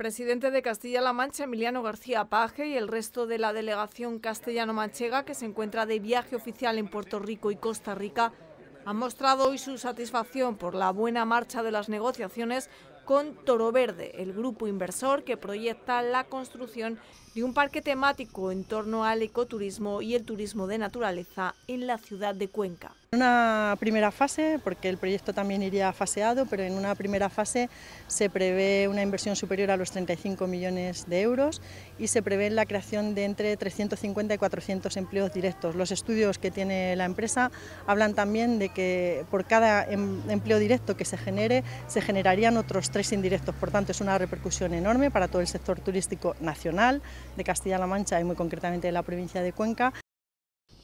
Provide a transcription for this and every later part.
presidente de Castilla-La Mancha, Emiliano García Paje, y el resto de la delegación castellano-manchega, que se encuentra de viaje oficial en Puerto Rico y Costa Rica, han mostrado hoy su satisfacción por la buena marcha de las negociaciones con Toro Verde, el grupo inversor que proyecta la construcción de un parque temático en torno al ecoturismo y el turismo de naturaleza en la ciudad de Cuenca. En Una primera fase, porque el proyecto también iría faseado, pero en una primera fase se prevé una inversión superior a los 35 millones de euros y se prevé la creación de entre 350 y 400 empleos directos. Los estudios que tiene la empresa hablan también de que por cada em, empleo directo que se genere, se generarían otros tres indirectos. Por tanto, es una repercusión enorme para todo el sector turístico nacional de Castilla-La Mancha y muy concretamente de la provincia de Cuenca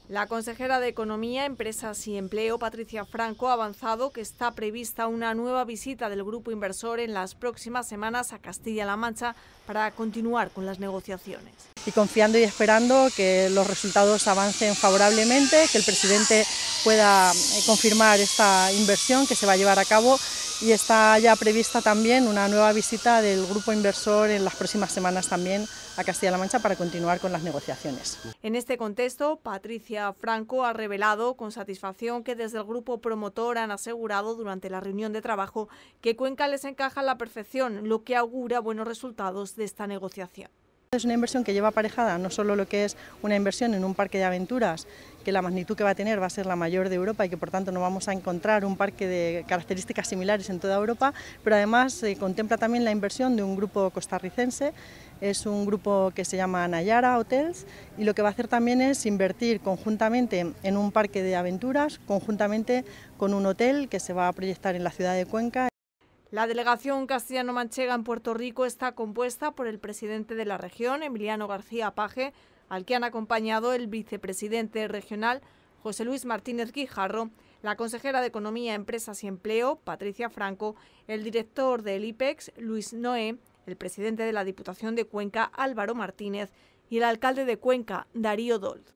la consejera de Economía, Empresas y Empleo, Patricia Franco, ha avanzado que está prevista una nueva visita del grupo inversor en las próximas semanas a Castilla-La Mancha para continuar con las negociaciones. Y confiando y esperando que los resultados avancen favorablemente, que el presidente pueda eh, confirmar esta inversión que se va a llevar a cabo y está ya prevista también una nueva visita del grupo inversor en las próximas semanas también a Castilla-La Mancha para continuar con las negociaciones. En este contexto, Patricia Franco ha revelado con satisfacción que desde el grupo promotor han asegurado durante la reunión de trabajo que Cuenca les encaja a la perfección, lo que augura buenos resultados de esta negociación. Es una inversión que lleva aparejada no solo lo que es una inversión en un parque de aventuras, que la magnitud que va a tener va a ser la mayor de Europa y que por tanto no vamos a encontrar un parque de características similares en toda Europa, pero además se eh, contempla también la inversión de un grupo costarricense, es un grupo que se llama Nayara Hotels y lo que va a hacer también es invertir conjuntamente en un parque de aventuras, conjuntamente con un hotel que se va a proyectar en la ciudad de Cuenca. La delegación castellano-manchega en Puerto Rico está compuesta por el presidente de la región, Emiliano García Paje, al que han acompañado el vicepresidente regional, José Luis Martínez Guijarro, la consejera de Economía, Empresas y Empleo, Patricia Franco, el director del IPEX, Luis Noé, el presidente de la Diputación de Cuenca, Álvaro Martínez, y el alcalde de Cuenca, Darío Dolt.